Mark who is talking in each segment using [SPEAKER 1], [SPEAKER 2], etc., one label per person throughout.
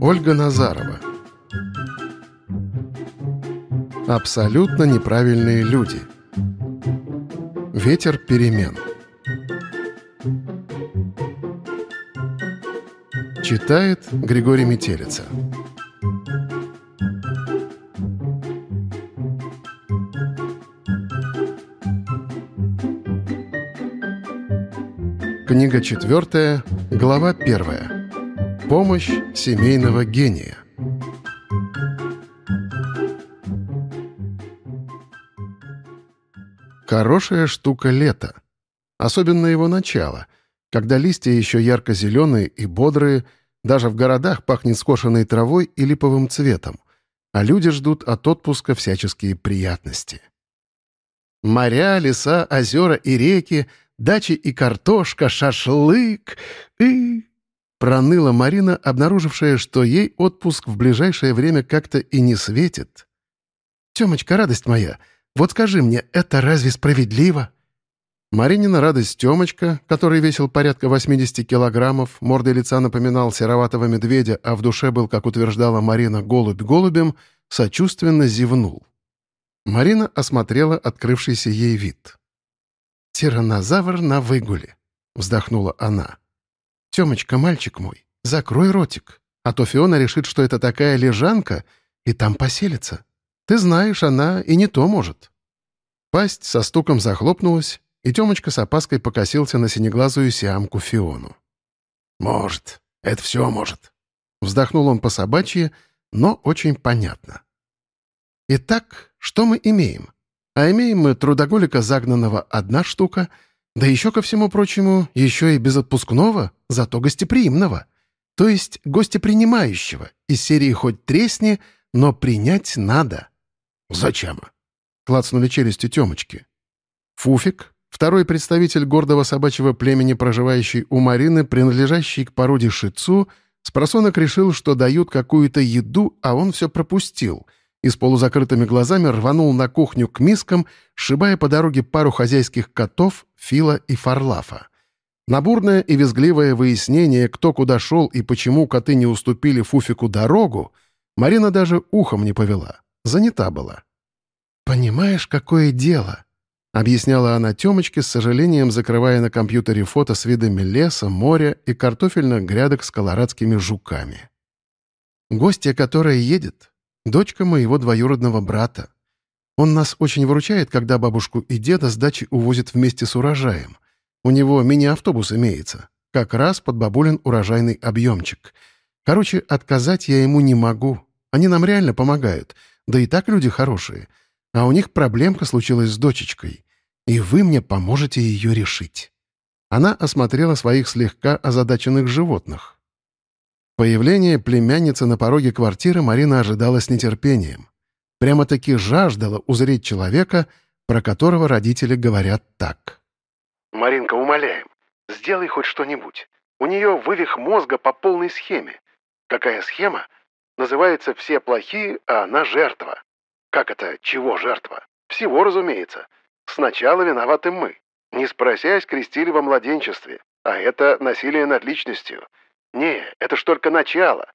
[SPEAKER 1] Ольга Назарова Абсолютно неправильные люди Ветер перемен Читает Григорий Метелица Книга 4, глава 1. Помощь семейного гения. Хорошая штука лето. Особенно его начало, когда листья еще ярко-зеленые и бодрые, даже в городах пахнет скошенной травой и липовым цветом, а люди ждут от отпуска всяческие приятности. Моря, леса, озера и реки — дачи и картошка, шашлык и...» Проныла Марина, обнаружившая, что ей отпуск в ближайшее время как-то и не светит. Тёмочка, радость моя, вот скажи мне, это разве справедливо?» Маринина радость Тёмочка, который весил порядка 80 килограммов, мордой лица напоминал сероватого медведя, а в душе был, как утверждала Марина, голубь голубем, сочувственно зевнул. Марина осмотрела открывшийся ей вид. «Тиранозавр на выгуле», — вздохнула она. «Тёмочка, мальчик мой, закрой ротик, а то Фиона решит, что это такая лежанка, и там поселится. Ты знаешь, она и не то может». Пасть со стуком захлопнулась, и Тёмочка с опаской покосился на синеглазую сиамку Фиону. «Может, это все может», — вздохнул он по-собачьи, но очень понятно. «Итак, что мы имеем?» А имеем мы трудоголика загнанного одна штука, да еще, ко всему прочему, еще и безотпускного, зато гостеприимного. То есть гостепринимающего, из серии хоть тресни, но принять надо. «Зачем?» — клацнули челюсти Тёмочки. Фуфик, второй представитель гордого собачьего племени, проживающий у Марины, принадлежащий к породе шицу, спросонок решил, что дают какую-то еду, а он все пропустил — и с полузакрытыми глазами рванул на кухню к мискам, шибая по дороге пару хозяйских котов, Фила и Фарлафа. Набурное и визгливое выяснение, кто куда шел и почему коты не уступили Фуфику дорогу, Марина даже ухом не повела. Занята была. «Понимаешь, какое дело?» — объясняла она Тёмочке, с сожалением закрывая на компьютере фото с видами леса, моря и картофельных грядок с колорадскими жуками. «Гостья, которая едет, дочка моего двоюродного брата. Он нас очень выручает, когда бабушку и деда с дачи увозят вместе с урожаем. У него мини-автобус имеется, как раз под бабулин урожайный объемчик. Короче, отказать я ему не могу. Они нам реально помогают, да и так люди хорошие. А у них проблемка случилась с дочечкой, и вы мне поможете ее решить». Она осмотрела своих слегка озадаченных животных. Появление племянницы на пороге квартиры Марина ожидала с нетерпением. Прямо-таки жаждала узреть человека, про которого родители говорят так. «Маринка, умоляем, сделай хоть что-нибудь. У нее вывих мозга по полной схеме. Какая схема? Называется «Все плохие, а она жертва». Как это «Чего жертва»? Всего, разумеется. Сначала виноваты мы. Не спросясь, крестили во младенчестве. А это насилие над личностью — «Не, это ж только начало.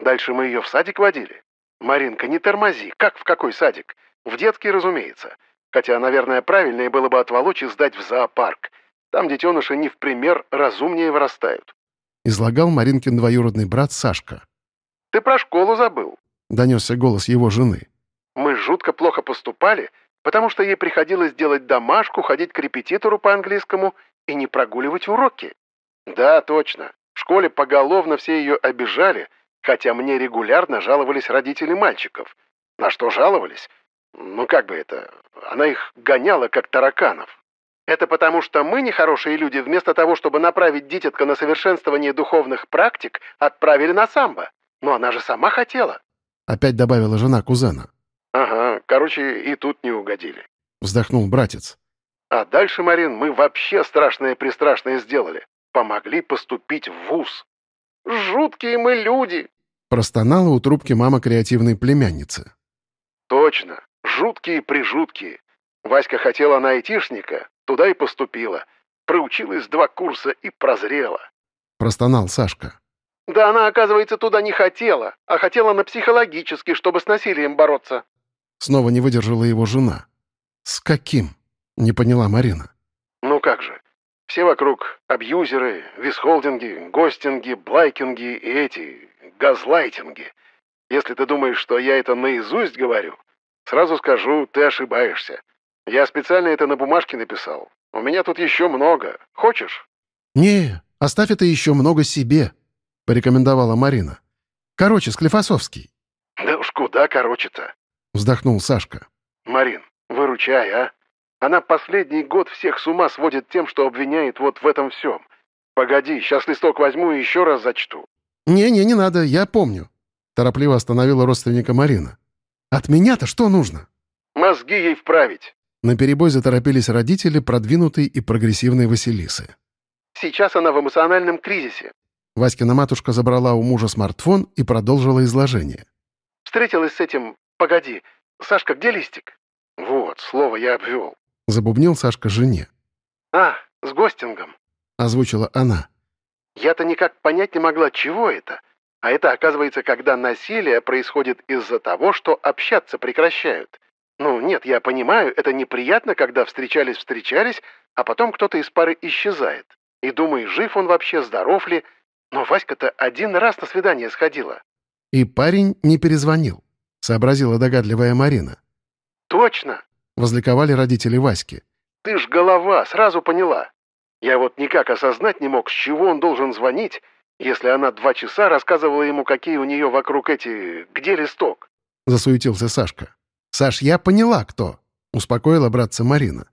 [SPEAKER 1] Дальше мы ее в садик водили. Маринка, не тормози. Как в какой садик? В детский, разумеется. Хотя, наверное, правильнее было бы отволочь и сдать в зоопарк. Там детеныши не в пример разумнее вырастают». Излагал Маринкин двоюродный брат Сашка. «Ты про школу забыл», — донесся голос его жены. «Мы жутко плохо поступали, потому что ей приходилось делать домашку, ходить к репетитору по английскому и не прогуливать уроки». «Да, точно школе поголовно все ее обижали, хотя мне регулярно жаловались родители мальчиков. На что жаловались? Ну как бы это, она их гоняла, как тараканов. Это потому, что мы, нехорошие люди, вместо того, чтобы направить дитятка на совершенствование духовных практик, отправили на самбо. Но она же сама хотела. Опять добавила жена кузена. Ага, короче, и тут не угодили. Вздохнул братец. А дальше, Марин, мы вообще страшное-пристрашное сделали помогли поступить в вуз. «Жуткие мы люди!» — простонала у трубки мама креативной племянницы. «Точно, жуткие-прижуткие. Васька хотела на айтишника, туда и поступила. Проучилась два курса и прозрела». Простонал Сашка. «Да она, оказывается, туда не хотела, а хотела на психологический, чтобы с насилием бороться». Снова не выдержала его жена. «С каким?» — не поняла Марина. «Ну как же, все вокруг абьюзеры, висхолдинги, гостинги, блайкинги и эти, газлайтинги. Если ты думаешь, что я это наизусть говорю, сразу скажу, ты ошибаешься. Я специально это на бумажке написал. У меня тут еще много. Хочешь? «Не, оставь это еще много себе», — порекомендовала Марина. «Короче, Склифосовский». «Да уж куда короче-то», — вздохнул Сашка. «Марин, выручай, а? Она последний год всех с ума сводит тем, что обвиняет вот в этом всем. Погоди, сейчас листок возьму и еще раз зачту». «Не-не, не надо, я помню», — торопливо остановила родственника Марина. «От меня-то что нужно?» «Мозги ей вправить». Наперебой заторопились родители продвинутой и прогрессивной Василисы. «Сейчас она в эмоциональном кризисе». Васькина матушка забрала у мужа смартфон и продолжила изложение. «Встретилась с этим... Погоди, Сашка, где листик?» «Вот, слово я обвел. — забубнил Сашка жене. «А, с гостингом», — озвучила она. «Я-то никак понять не могла, чего это. А это, оказывается, когда насилие происходит из-за того, что общаться прекращают. Ну, нет, я понимаю, это неприятно, когда встречались-встречались, а потом кто-то из пары исчезает. И думаешь, жив он вообще, здоров ли. Но Васька-то один раз на свидание сходила». «И парень не перезвонил», — сообразила догадливая Марина. «Точно!» — возликовали родители Васьки. «Ты ж голова, сразу поняла. Я вот никак осознать не мог, с чего он должен звонить, если она два часа рассказывала ему, какие у нее вокруг эти... где листок?» — засуетился Сашка. «Саш, я поняла, кто!» — успокоила братца Марина.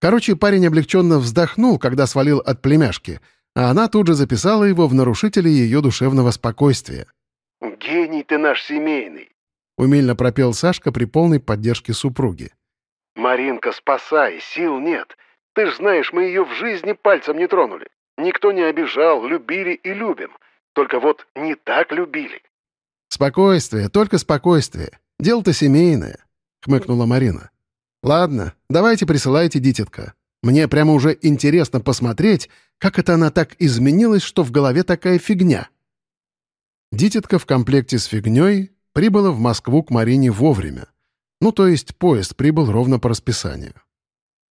[SPEAKER 1] Короче, парень облегченно вздохнул, когда свалил от племяшки, а она тут же записала его в нарушители ее душевного спокойствия. «Гений ты наш семейный!» — умильно пропел Сашка при полной поддержке супруги. «Маринка, спасай, сил нет. Ты ж знаешь, мы ее в жизни пальцем не тронули. Никто не обижал, любили и любим. Только вот не так любили». «Спокойствие, только спокойствие. Дело-то семейное», — хмыкнула Марина. «Ладно, давайте присылайте дитятка. Мне прямо уже интересно посмотреть, как это она так изменилась, что в голове такая фигня». Дитятка в комплекте с фигней прибыла в Москву к Марине вовремя. Ну, то есть поезд прибыл ровно по расписанию.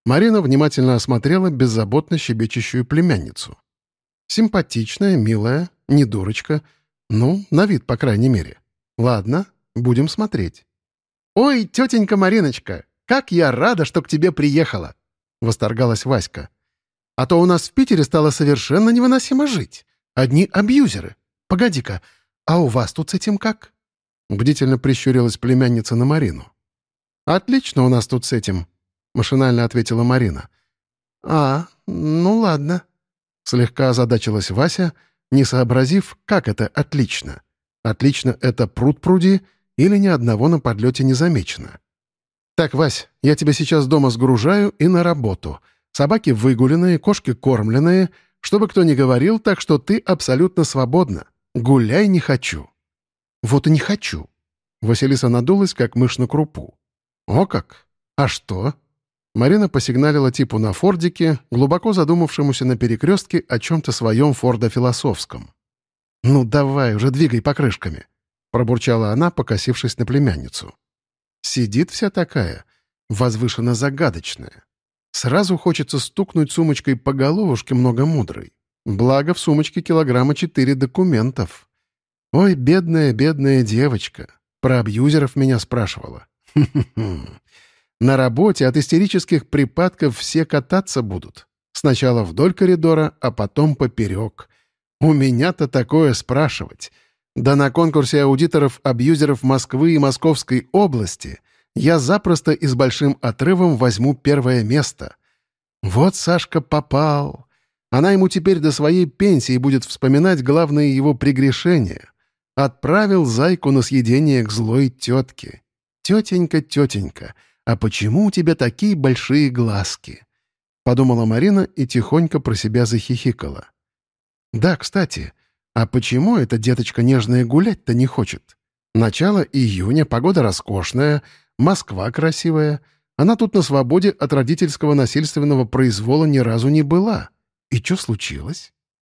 [SPEAKER 1] Марина внимательно осмотрела беззаботно щебечущую племянницу. Симпатичная, милая, не дурочка. Ну, на вид, по крайней мере. Ладно, будем смотреть. «Ой, тетенька Мариночка, как я рада, что к тебе приехала!» — восторгалась Васька. «А то у нас в Питере стало совершенно невыносимо жить. Одни абьюзеры. Погоди-ка, а у вас тут с этим как?» Бдительно прищурилась племянница на Марину. «Отлично у нас тут с этим», — машинально ответила Марина. «А, ну ладно», — слегка озадачилась Вася, не сообразив, как это «отлично». «Отлично» — это пруд пруди или ни одного на подлете не замечено. «Так, Вась, я тебя сейчас дома сгружаю и на работу. Собаки выгуленные, кошки кормленные. Чтобы кто ни говорил, так что ты абсолютно свободна. Гуляй не хочу». «Вот и не хочу». Василиса надулась, как мышь на крупу. «О как! А что?» Марина посигналила типу на фордике, глубоко задумавшемуся на перекрестке о чем-то своем фордофилософском. «Ну давай уже двигай покрышками!» — пробурчала она, покосившись на племянницу. «Сидит вся такая, возвышенно загадочная. Сразу хочется стукнуть сумочкой по головушке многомудрой. Благо в сумочке килограмма четыре документов. Ой, бедная, бедная девочка. Про абьюзеров меня спрашивала. На работе от истерических припадков все кататься будут. Сначала вдоль коридора, а потом поперек. У меня-то такое спрашивать. Да на конкурсе аудиторов-абьюзеров Москвы и Московской области я запросто и с большим отрывом возьму первое место. Вот Сашка попал. Она ему теперь до своей пенсии будет вспоминать главные его прегрешения. Отправил зайку на съедение к злой тетке. «Тетенька, тетенька, а почему у тебя такие большие глазки?» — подумала Марина и тихонько про себя захихикала. «Да, кстати, а почему эта деточка нежная гулять-то не хочет? Начало июня, погода роскошная, Москва красивая. Она тут на свободе от родительского насильственного произвола ни разу не была. И что случилось?»